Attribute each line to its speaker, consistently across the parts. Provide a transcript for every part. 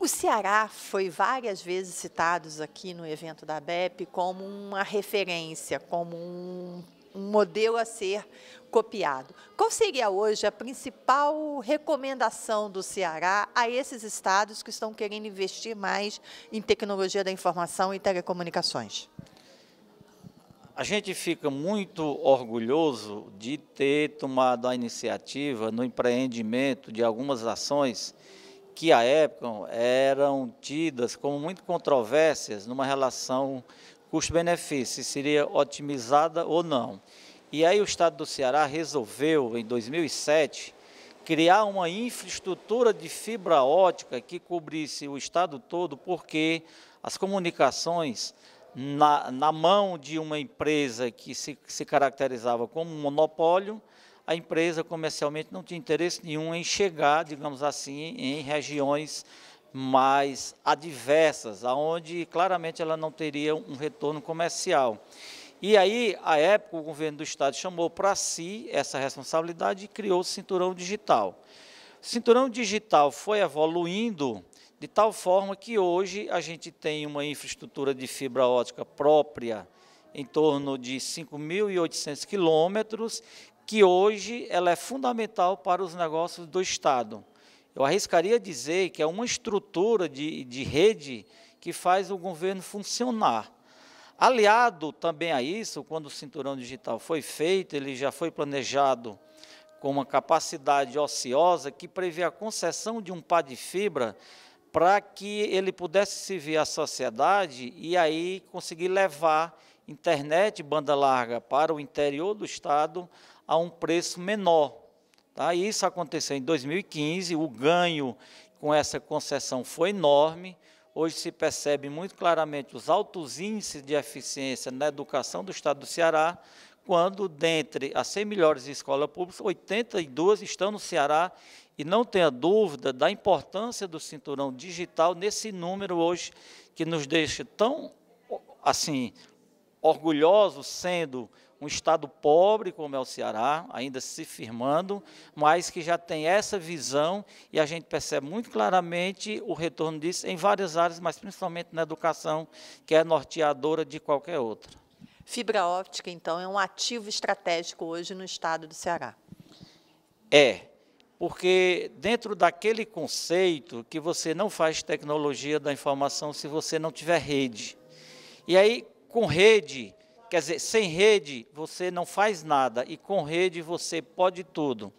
Speaker 1: O Ceará foi várias vezes citado aqui no evento da BEP como uma referência, como um, um modelo a ser copiado. Qual seria hoje a principal recomendação do Ceará a esses estados que estão querendo investir mais em tecnologia da informação e telecomunicações?
Speaker 2: A gente fica muito orgulhoso de ter tomado a iniciativa no empreendimento de algumas ações que à época eram tidas como muito controvérsias numa relação custo-benefício, se seria otimizada ou não. E aí o Estado do Ceará resolveu, em 2007, criar uma infraestrutura de fibra ótica que cobrisse o Estado todo, porque as comunicações na, na mão de uma empresa que se, se caracterizava como um monopólio, a empresa comercialmente não tinha interesse nenhum em chegar, digamos assim, em regiões mais adversas, aonde claramente ela não teria um retorno comercial. E aí, à época, o governo do estado chamou para si essa responsabilidade e criou o cinturão digital. O cinturão digital foi evoluindo de tal forma que hoje a gente tem uma infraestrutura de fibra ótica própria em torno de 5.800 quilômetros, que hoje ela é fundamental para os negócios do Estado. Eu arriscaria dizer que é uma estrutura de, de rede que faz o governo funcionar. Aliado também a isso, quando o cinturão digital foi feito, ele já foi planejado com uma capacidade ociosa que prevê a concessão de um par de fibra para que ele pudesse servir à sociedade e aí conseguir levar internet banda larga para o interior do estado, a um preço menor. Tá? Isso aconteceu em 2015, o ganho com essa concessão foi enorme. Hoje se percebe muito claramente os altos índices de eficiência na educação do Estado do Ceará, quando, dentre as 100 melhores escolas públicas, 82 estão no Ceará, e não tenha dúvida da importância do cinturão digital nesse número hoje, que nos deixa tão, assim, orgulhosos, sendo um estado pobre como é o Ceará, ainda se firmando, mas que já tem essa visão e a gente percebe muito claramente o retorno disso em várias áreas, mas principalmente na educação, que é norteadora de qualquer outra.
Speaker 1: Fibra óptica, então, é um ativo estratégico hoje no estado do Ceará.
Speaker 2: É, porque dentro daquele conceito que você não faz tecnologia da informação se você não tiver rede. E aí, com rede, Quer dizer, sem rede você não faz nada e com rede você pode tudo.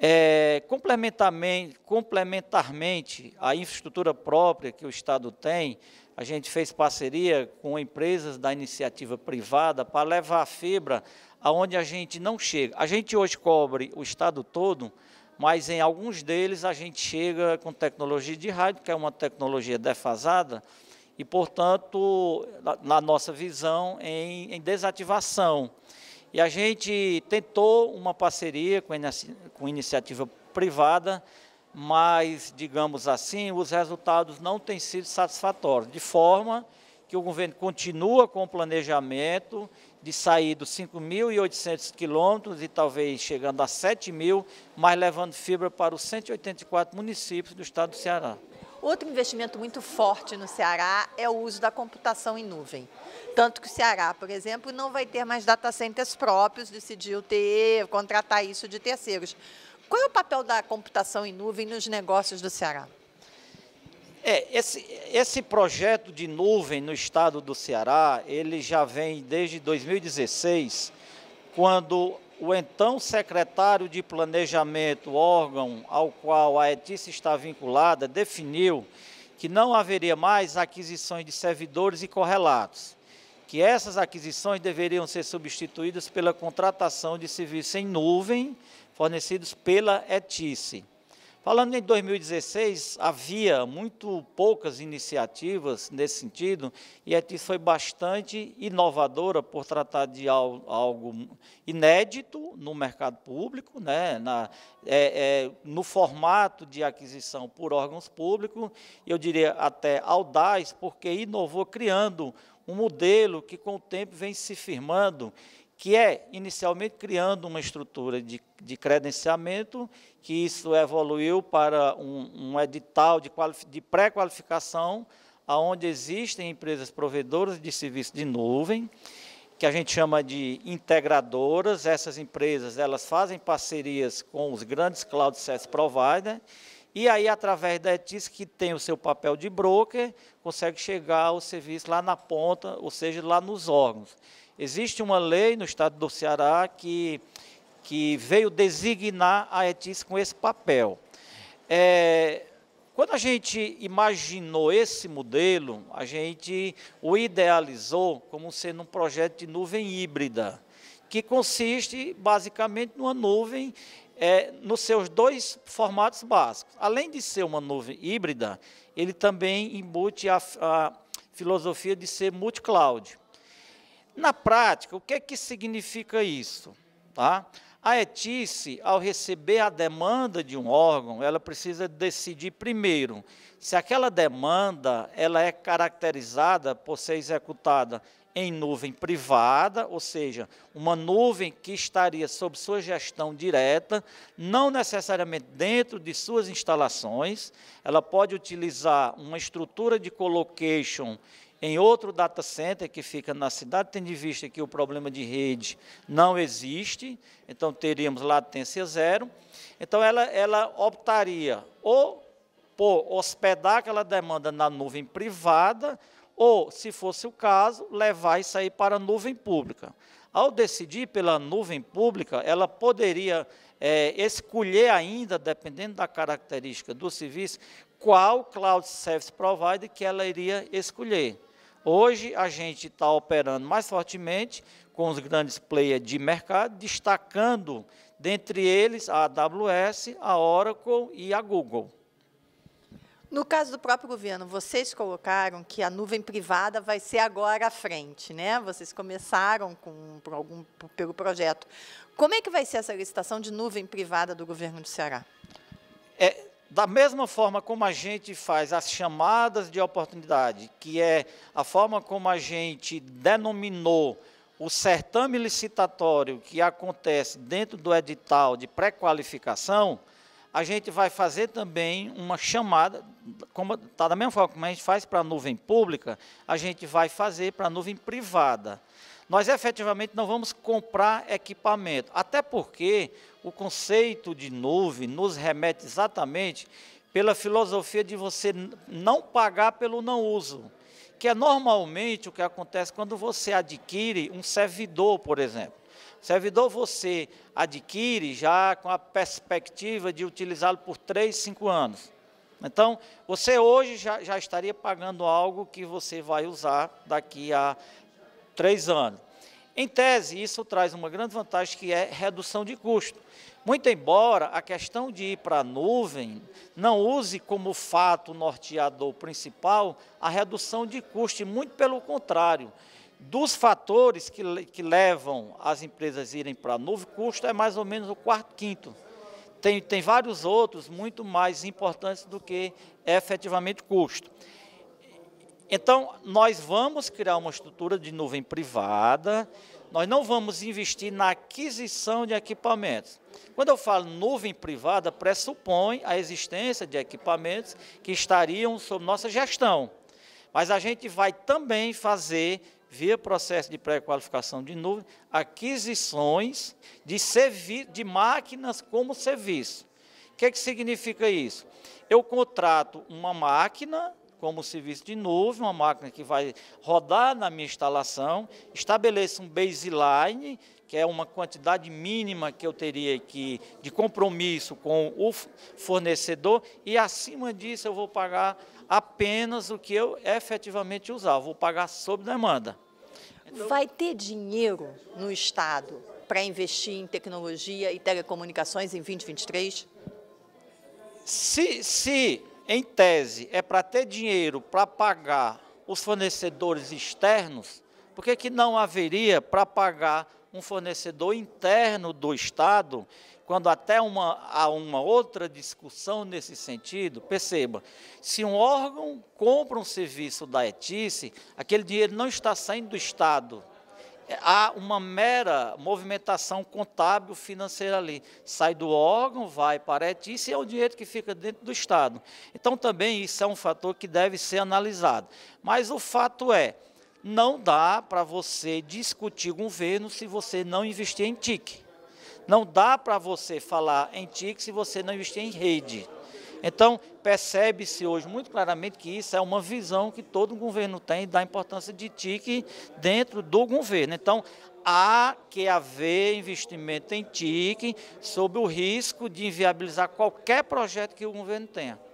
Speaker 2: É, complementarmente, complementarmente infraestrutura própria que o Estado tem, a gente fez parceria com empresas da iniciativa privada para levar a fibra aonde a gente não chega. A gente hoje cobre o Estado todo, mas em alguns deles a gente chega com tecnologia de rádio, que é uma tecnologia defasada, e, portanto, na nossa visão, em, em desativação. E a gente tentou uma parceria com, com iniciativa privada, mas, digamos assim, os resultados não têm sido satisfatórios, de forma que o governo continua com o planejamento de sair dos 5.800 quilômetros e talvez chegando a 7.000, mil, mas levando fibra para os 184 municípios do estado do Ceará.
Speaker 1: Outro investimento muito forte no Ceará é o uso da computação em nuvem. Tanto que o Ceará, por exemplo, não vai ter mais data centers próprios, decidiu ter, contratar isso de terceiros. Qual é o papel da computação em nuvem nos negócios do Ceará?
Speaker 2: É, esse, esse projeto de nuvem no estado do Ceará, ele já vem desde 2016, quando o então secretário de Planejamento, órgão ao qual a Etice está vinculada, definiu que não haveria mais aquisições de servidores e correlatos, que essas aquisições deveriam ser substituídas pela contratação de serviços em nuvem fornecidos pela Etice. Falando em 2016, havia muito poucas iniciativas nesse sentido, e a TIS foi bastante inovadora por tratar de algo inédito no mercado público, né, na, é, é, no formato de aquisição por órgãos públicos, eu diria até audaz, porque inovou criando um modelo que com o tempo vem se firmando que é inicialmente criando uma estrutura de, de credenciamento, que isso evoluiu para um, um edital de, de pré-qualificação, onde existem empresas provedoras de serviço de nuvem, que a gente chama de integradoras. Essas empresas elas fazem parcerias com os grandes cloud service providers, e aí, através da ETIS, que tem o seu papel de broker, consegue chegar o serviço lá na ponta, ou seja, lá nos órgãos. Existe uma lei no estado do Ceará que, que veio designar a ETIS com esse papel. É, quando a gente imaginou esse modelo, a gente o idealizou como sendo um projeto de nuvem híbrida, que consiste basicamente numa nuvem é, nos seus dois formatos básicos. Além de ser uma nuvem híbrida, ele também embute a, a filosofia de ser multi-cloud. Na prática, o que é que significa isso? Tá? A etice, ao receber a demanda de um órgão, ela precisa decidir primeiro se aquela demanda ela é caracterizada por ser executada em nuvem privada, ou seja, uma nuvem que estaria sob sua gestão direta, não necessariamente dentro de suas instalações. Ela pode utilizar uma estrutura de colocation em outro data center que fica na cidade, tendo em vista que o problema de rede não existe, então teríamos latência zero. Então ela, ela optaria ou por hospedar aquela demanda na nuvem privada, ou, se fosse o caso, levar isso aí para a nuvem pública. Ao decidir pela nuvem pública, ela poderia é, escolher ainda, dependendo da característica do serviço, qual cloud service provider que ela iria escolher. Hoje a gente está operando mais fortemente com os grandes players de mercado, destacando dentre eles a AWS, a Oracle e a Google.
Speaker 1: No caso do próprio governo, vocês colocaram que a nuvem privada vai ser agora à frente, né? Vocês começaram com, por algum, pelo projeto. Como é que vai ser essa licitação de nuvem privada do governo do Ceará? É, da
Speaker 2: mesma forma como a gente faz as chamadas de oportunidade, que é a forma como a gente denominou o certame licitatório que acontece dentro do edital de pré-qualificação, a gente vai fazer também uma chamada, como, tá da mesma forma como a gente faz para a nuvem pública, a gente vai fazer para a nuvem privada. Nós efetivamente não vamos comprar equipamento, até porque o conceito de nuvem nos remete exatamente pela filosofia de você não pagar pelo não uso, que é normalmente o que acontece quando você adquire um servidor, por exemplo. Servidor você adquire já com a perspectiva de utilizá-lo por 3, 5 anos. Então, você hoje já, já estaria pagando algo que você vai usar daqui a 3 anos. Em tese, isso traz uma grande vantagem que é redução de custo. Muito embora a questão de ir para a nuvem não use como fato norteador principal a redução de custo, e muito pelo contrário. Dos fatores que, que levam as empresas a irem para a nuvem, custo é mais ou menos o quarto, quinto. Tem, tem vários outros muito mais importantes do que é efetivamente custo. Então, nós vamos criar uma estrutura de nuvem privada, nós não vamos investir na aquisição de equipamentos. Quando eu falo nuvem privada, pressupõe a existência de equipamentos que estariam sob nossa gestão. Mas a gente vai também fazer via processo de pré-qualificação de nuvem, aquisições de, de máquinas como serviço. O que, é que significa isso? Eu contrato uma máquina como serviço de nuvem, uma máquina que vai rodar na minha instalação, estabeleço um baseline que é uma quantidade mínima que eu teria que de compromisso com o fornecedor, e acima disso eu vou pagar apenas o que eu efetivamente usar, vou pagar sob demanda.
Speaker 1: Então Vai ter dinheiro no Estado para investir em tecnologia e telecomunicações em 2023?
Speaker 2: Se, se em tese, é para ter dinheiro para pagar os fornecedores externos, por que, que não haveria para pagar um fornecedor interno do Estado, quando até uma, há uma outra discussão nesse sentido, perceba, se um órgão compra um serviço da ETICE, aquele dinheiro não está saindo do Estado. Há uma mera movimentação contábil financeira ali. Sai do órgão, vai para a ETICE e é o dinheiro que fica dentro do Estado. Então, também isso é um fator que deve ser analisado. Mas o fato é, não dá para você discutir governo se você não investir em TIC. Não dá para você falar em TIC se você não investir em rede. Então, percebe-se hoje muito claramente que isso é uma visão que todo governo tem da importância de TIC dentro do governo. Então, há que haver investimento em TIC sob o risco de inviabilizar qualquer projeto que o governo tenha.